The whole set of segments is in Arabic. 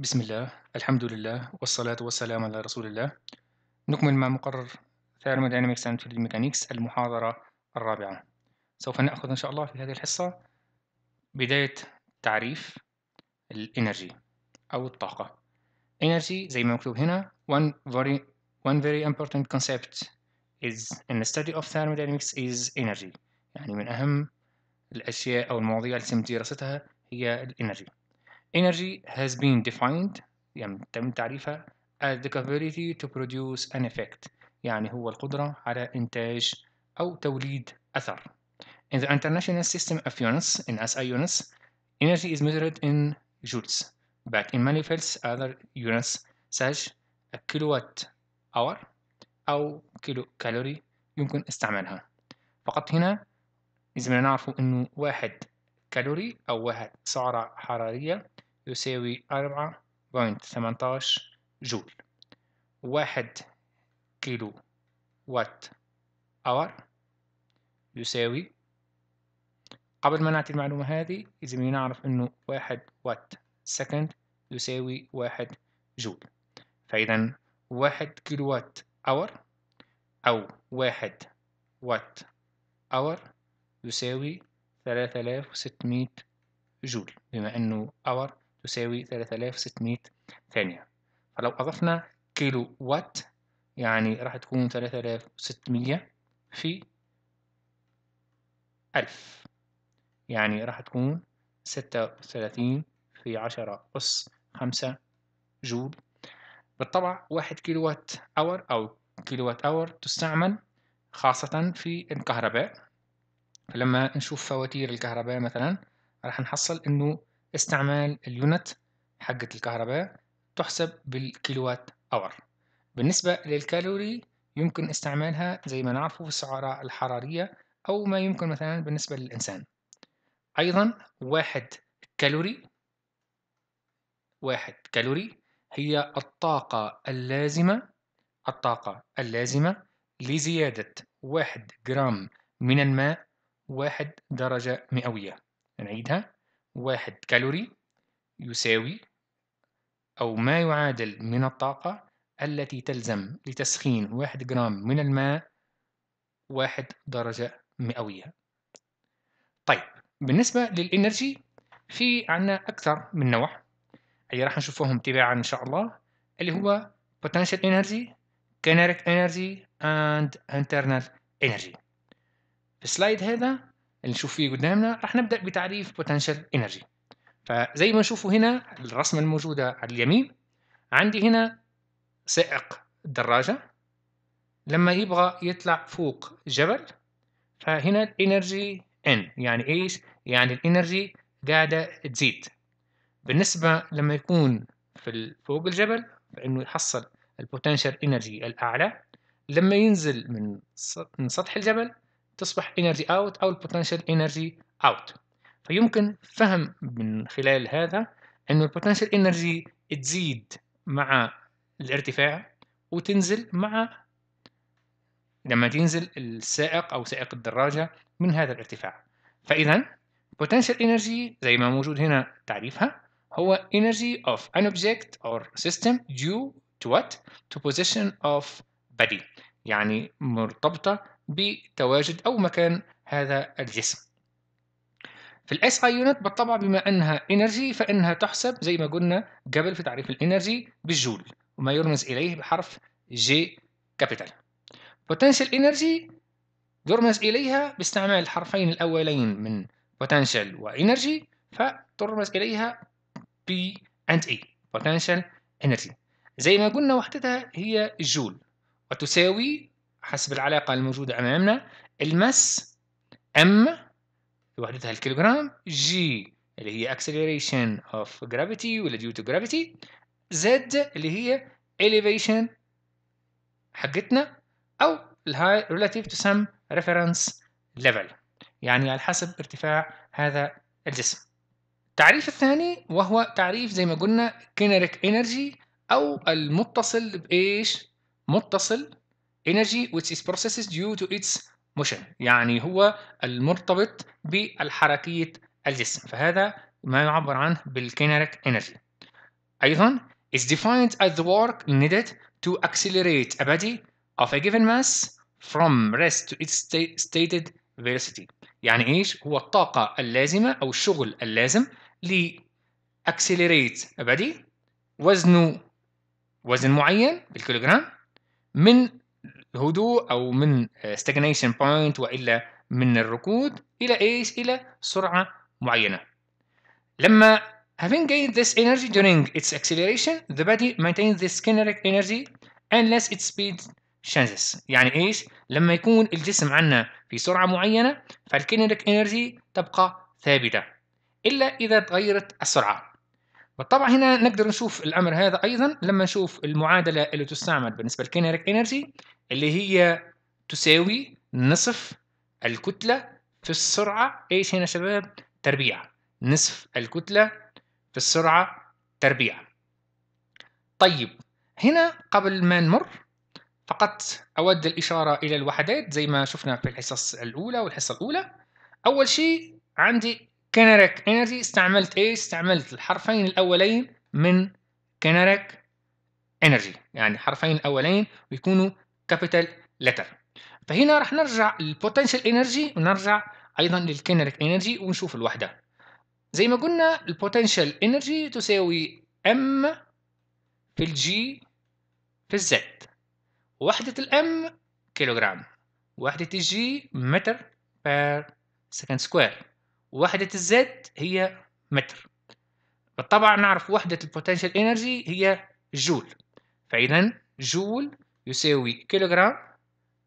بسم الله الحمد لله والصلاة والسلام على رسول الله نكمل مع مقرر Thermodynamics and Fluid Mechanics المحاضرة الرابعة سوف نأخذ إن شاء الله في هذه الحصة بداية تعريف الإنرجي أو الطاقة Energy زي ما مكتوب هنا one very, one very important concept is in the study of thermodynamics is energy يعني من أهم الأشياء أو المواضيع اللي يتم دراستها هي الإنرجي Energy has been defined يعني تم تعريفها as the capability to produce an effect يعني هو القدرة على إنتاج أو توليد أثر. In the International System of Units in SI units, energy is measured in joules, but in manifolds other units such as kilowatt hour أو كيلو كالوري يمكن استعمالها. فقط هنا لازم نعرف إنه واحد كالوري أو واحد سعرة حرارية يساوي 4.18 جول واحد كيلو وات أور يساوي قبل ما نعطي المعلومة هذه لازم نعرف إنه واحد وات سكند يساوي واحد جول فإذا واحد كيلو وات أور أو واحد وات أور يساوي 3600 جول بما أنه أور تساوي 3600 ثانية فلو أضفنا كيلو وات يعني راح تكون 3600 في 1000 يعني راح تكون 36 في 10 أس 5 جول بالطبع 1 كيلو وات أور أو كيلو وات أور تستعمل خاصة في الكهرباء فلما نشوف فواتير الكهرباء مثلا راح نحصل إنه استعمال اليونت حقة الكهرباء تحسب بالكيلوات اور بالنسبة للكالوري يمكن استعمالها زي ما نعرفه في السعارة الحرارية أو ما يمكن مثلا بالنسبة للإنسان أيضا واحد كالوري واحد كالوري هي الطاقة اللازمة الطاقة اللازمة لزيادة واحد جرام من الماء واحد درجة مئوية نعيدها واحد كالوري يساوي أو ما يعادل من الطاقة التي تلزم لتسخين واحد جرام من الماء واحد درجة مئوية طيب بالنسبة للإنرجي في عنا أكثر من نوع اللي راح نشوفوهم تباعا إن شاء الله اللي هو potential energy, kinetic energy and internal energy في السلايد هذا اللي نشوف فيه قدامنا راح نبدا بتعريف بوتنشال انرجي فزي ما نشوفوا هنا الرسمه الموجوده على اليمين عندي هنا سائق دراجه لما يبغى يطلع فوق جبل فهنا الانرجي ان يعني ايش يعني الانرجي قاعده تزيد بالنسبه لما يكون في فوق الجبل فانه يحصل البوتنشال انرجي الاعلى لما ينزل من سطح الجبل تصبح energy out أو البوتنشال energy out فيمكن فهم من خلال هذا أنه البوتنشال energy تزيد مع الارتفاع وتنزل مع لما تنزل السائق أو سائق الدراجة من هذا الارتفاع فإذا potential energy زي ما موجود هنا تعريفها هو energy of an object or system due to what to position of body يعني مرتبطة بتواجد أو مكان هذا الجسم في الاس اي يونت بالطبع بما انها انرجي فانها تحسب زي ما قلنا قبل في تعريف الانرجي بالجول وما يرمز اليه بحرف جي كابيتال بوتنشال انرجي يرمز اليها باستعمال الحرفين الاولين من بوتنشال وانرجي فترمز اليها بي اند اي بوتنشال انرجي زي ما قلنا وحدتها هي جول وتساوي حسب العلاقة الموجودة أمامنا المس M وحدتها الكيلوغرام G اللي هي acceleration of gravity ولا due to gravity زد اللي هي elevation حقتنا أو الهاي relative to some reference level يعني على حسب ارتفاع هذا الجسم التعريف الثاني وهو تعريف زي ما قلنا kinetic energy أو المتصل بإيش؟ متصل energy which is processed due to its motion يعني هو المرتبط بالحركية الجسم فهذا ما يعبر عنه بالكينيريك energy أيضا is defined as the work needed to accelerate a body of a given mass from rest to its stated velocity يعني إيش هو الطاقة اللازمة أو الشغل اللازم ل accelerate a body وزنه وزن معين بالكيلوغرام من الهدوء او من ستاجنيشن آه، بوينت والا من الركود الى ايش؟ الى سرعه معينه. لما having gained this energy during its acceleration the body maintains this kinetic energy unless its speed changes يعني ايش؟ لما يكون الجسم عندنا في سرعه معينه فالكينيتيك انرجي تبقى ثابته الا اذا تغيرت السرعه وطبعا هنا نقدر نشوف الامر هذا ايضا لما نشوف المعادله اللي تستعمل بالنسبه للكينيريك انرجي اللي هي تساوي نصف الكتله في السرعه ايش هنا يا شباب تربيع نصف الكتله في السرعه تربيع طيب هنا قبل ما نمر فقط اود الاشاره الى الوحدات زي ما شفنا في الحصص الاولى والحصه الاولى اول شيء عندي كينريك انرجي استعملت ايه استعملت الحرفين الاولين من كينريك انرجي يعني الحرفين الاولين ويكونوا كابيتال لتر فهنا راح نرجع للبوتنشال انرجي ونرجع ايضا للكينريك انرجي ونشوف الوحده زي ما قلنا البوتنشال انرجي تساوي ام في الجي في الزد وحدة الام كيلوغرام وحدة الجي متر بير سكند سكوير ووحدة الزد هي متر بالطبع نعرف وحدة البوتنشال انرجي هي جول فإذا جول يساوي كيلوغرام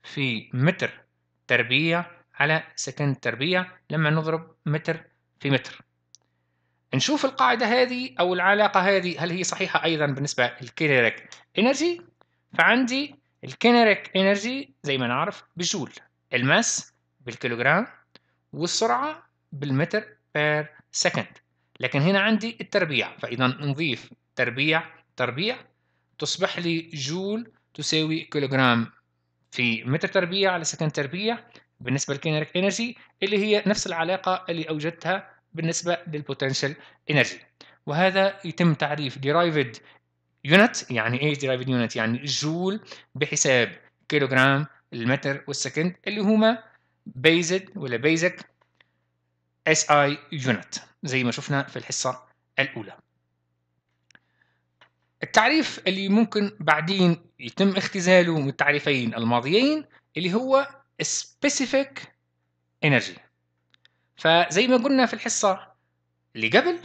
في متر تربيع على سكند تربيع لما نضرب متر في متر نشوف القاعدة هذه أو العلاقة هذه هل هي صحيحة أيضا بالنسبة للكينيريك انرجي فعندي الكينيريك انرجي زي ما نعرف بجول الماس بالكيلوغرام والسرعة بالمتر بير سكند لكن هنا عندي التربيع فإذا نضيف تربيع تربيع تصبح لي جول تساوي كيلوغرام في متر تربيع على سكند تربيع بالنسبة للكينيريك انرجي اللي هي نفس العلاقة اللي أوجدتها بالنسبة للبوتنشال انرجي وهذا يتم تعريف ديرايفد يونت يعني ايش ديرايفد يونت يعني جول بحساب كيلوغرام المتر والسكند اللي هما بيزد ولا بيزك اس اي يونت زي ما شفنا في الحصه الاولى التعريف اللي ممكن بعدين يتم اختزاله من التعريفين الماضيين اللي هو specific energy فزي ما قلنا في الحصة اللي قبل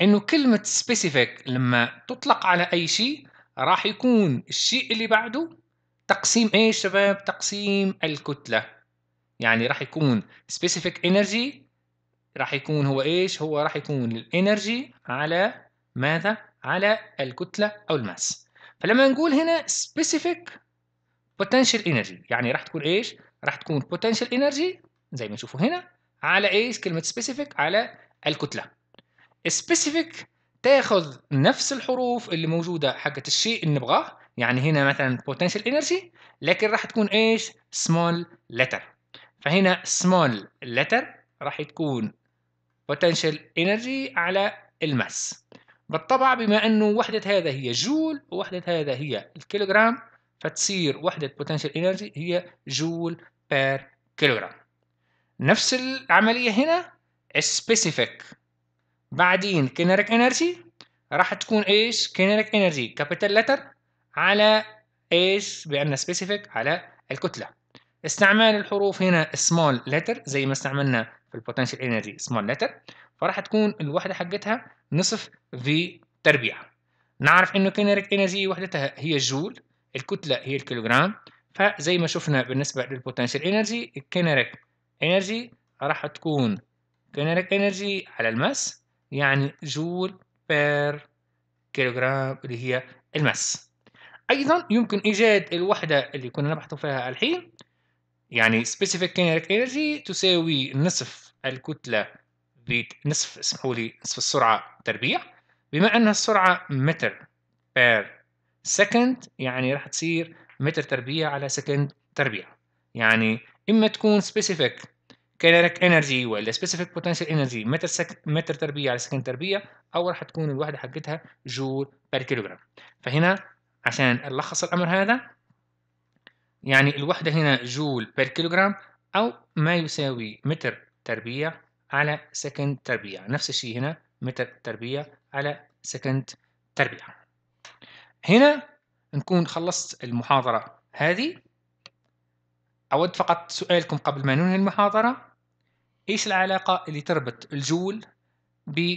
انه كلمة specific لما تطلق على اي شيء راح يكون الشيء اللي بعده تقسيم ايه شباب تقسيم الكتلة يعني راح يكون specific energy راح يكون هو ايش هو راح يكون الانرجي على ماذا على الكتله او الماس فلما نقول هنا specific potential energy يعني راح تكون ايش راح تكون potential energy زي ما نشوفه هنا على ايش كلمه specific على الكتله specific تاخذ نفس الحروف اللي موجوده حقت الشيء اللي نبغاه يعني هنا مثلا potential energy لكن راح تكون ايش small letter فهنا small letter راح تكون potential energy على الماس بالطبع بما أنه وحدة هذا هي جول ووحدة هذا هي الكيلوغرام فتصير وحدة potential energy هي جول بير كيلوغرام نفس العملية هنا specific بعدين kinetic energy راح تكون ايش kinetic energy capital letter على ايش بأن specific على الكتلة استعمال الحروف هنا small letter زي ما استعملنا في البوتنشال انرجي سمول لتر فراح تكون الوحده حقتها نصف في تربيع نعرف انه كينيريك انرجي وحدتها هي جول الكتله هي الكيلوغرام فزي ما شفنا بالنسبه للبوتنشال انرجي الكينيريك انرجي راح تكون كينيريك انرجي على الماس يعني جول بير كيلوغرام اللي هي الماس ايضا يمكن ايجاد الوحده اللي كنا نبحث فيها الحين يعني specific kinetic energy تساوي نصف الكتلة بنصف اسمحوا لي نصف السرعة تربيع بما أن السرعة متر بير سكند يعني راح تصير متر تربيع على سكند تربيع يعني إما تكون سبيسيفيك كاليريك انرجي ولا سبيسيفيك بوتنشال انرجي متر سك... متر تربيع على سكند تربيع او راح تكون الوحده حقتها جول بير كيلوغرام فهنا عشان نلخص الامر هذا يعني الوحده هنا جول بير كيلوغرام او ما يساوي متر تربيع على سكند تربيع نفس الشيء هنا متر تربيع على سكند تربيع هنا نكون خلصت المحاضرة هذه أود فقط سؤالكم قبل ما ننهي المحاضرة إيش العلاقة اللي تربط الجول ب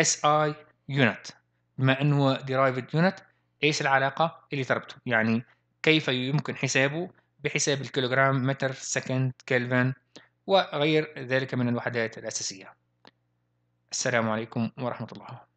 SI unit بما أنه derived unit إيش العلاقة اللي تربطه يعني كيف يمكن حسابه بحساب الكيلوغرام متر سكند كلفن وغير ذلك من الوحدات الأساسية السلام عليكم ورحمة الله